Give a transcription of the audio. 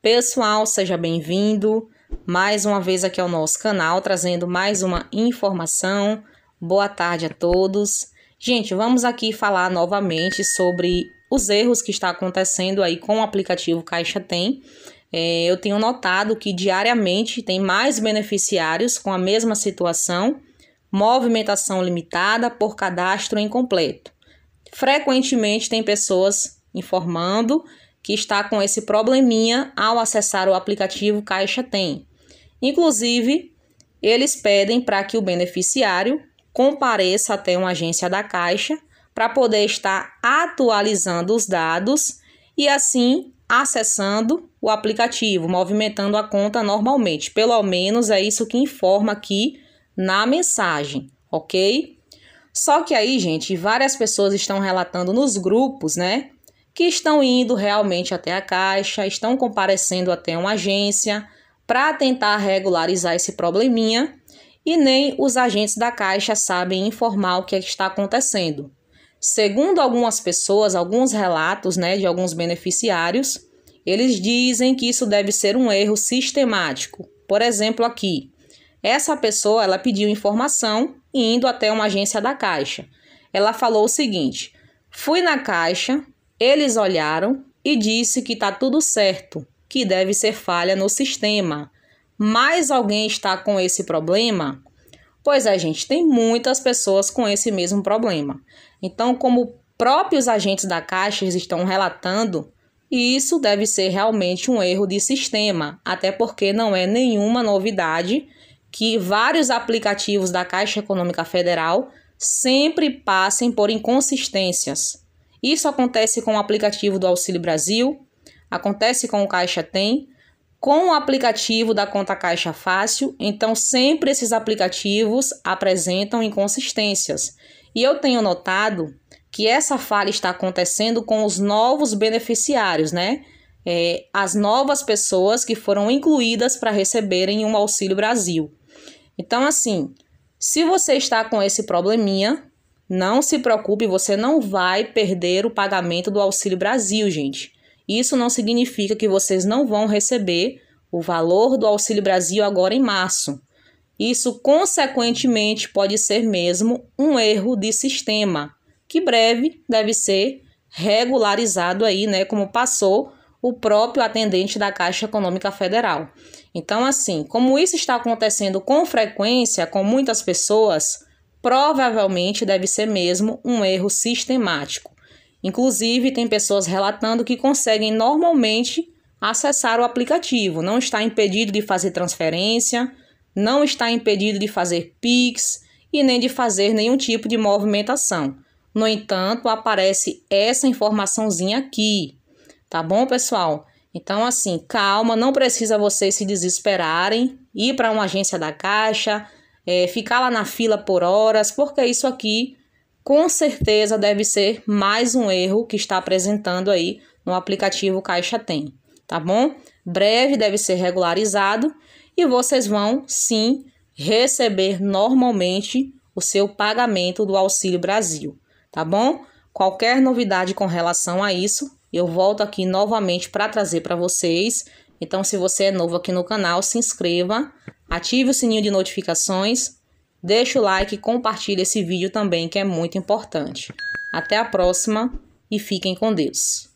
Pessoal, seja bem-vindo mais uma vez aqui ao nosso canal, trazendo mais uma informação. Boa tarde a todos. Gente, vamos aqui falar novamente sobre os erros que está acontecendo aí com o aplicativo Caixa Tem. É, eu tenho notado que diariamente tem mais beneficiários com a mesma situação, movimentação limitada por cadastro incompleto. Frequentemente tem pessoas informando que está com esse probleminha ao acessar o aplicativo Caixa Tem. Inclusive, eles pedem para que o beneficiário compareça até uma agência da Caixa para poder estar atualizando os dados e assim acessando o aplicativo, movimentando a conta normalmente. Pelo menos é isso que informa aqui na mensagem, ok? Só que aí, gente, várias pessoas estão relatando nos grupos, né? que estão indo realmente até a Caixa, estão comparecendo até uma agência para tentar regularizar esse probleminha e nem os agentes da Caixa sabem informar o que, é que está acontecendo. Segundo algumas pessoas, alguns relatos né, de alguns beneficiários, eles dizem que isso deve ser um erro sistemático. Por exemplo, aqui, essa pessoa ela pediu informação indo até uma agência da Caixa. Ela falou o seguinte: fui na Caixa, eles olharam e disse que está tudo certo, que deve ser falha no sistema. Mas alguém está com esse problema? Pois a é, gente tem muitas pessoas com esse mesmo problema. Então, como próprios agentes da Caixa estão relatando, isso deve ser realmente um erro de sistema, até porque não é nenhuma novidade que vários aplicativos da Caixa Econômica Federal sempre passem por inconsistências. Isso acontece com o aplicativo do Auxílio Brasil, acontece com o Caixa Tem, com o aplicativo da Conta Caixa Fácil, então sempre esses aplicativos apresentam inconsistências. E eu tenho notado que essa falha está acontecendo com os novos beneficiários, né? É, as novas pessoas que foram incluídas para receberem um Auxílio Brasil. Então, assim, se você está com esse probleminha, não se preocupe, você não vai perder o pagamento do Auxílio Brasil, gente. Isso não significa que vocês não vão receber o valor do Auxílio Brasil agora em março. Isso, consequentemente, pode ser mesmo um erro de sistema, que breve deve ser regularizado aí, né, como passou o próprio atendente da Caixa Econômica Federal. Então, assim, como isso está acontecendo com frequência com muitas pessoas, provavelmente deve ser mesmo um erro sistemático. Inclusive, tem pessoas relatando que conseguem normalmente acessar o aplicativo, não está impedido de fazer transferência, não está impedido de fazer PIX e nem de fazer nenhum tipo de movimentação. No entanto, aparece essa informaçãozinha aqui. Tá bom, pessoal? Então, assim, calma, não precisa vocês se desesperarem, ir para uma agência da Caixa, é, ficar lá na fila por horas, porque isso aqui com certeza deve ser mais um erro que está apresentando aí no aplicativo Caixa Tem, tá bom? Breve deve ser regularizado e vocês vão sim receber normalmente o seu pagamento do Auxílio Brasil, tá bom? Qualquer novidade com relação a isso, eu volto aqui novamente para trazer para vocês então, se você é novo aqui no canal, se inscreva, ative o sininho de notificações, deixe o like e compartilhe esse vídeo também, que é muito importante. Até a próxima e fiquem com Deus.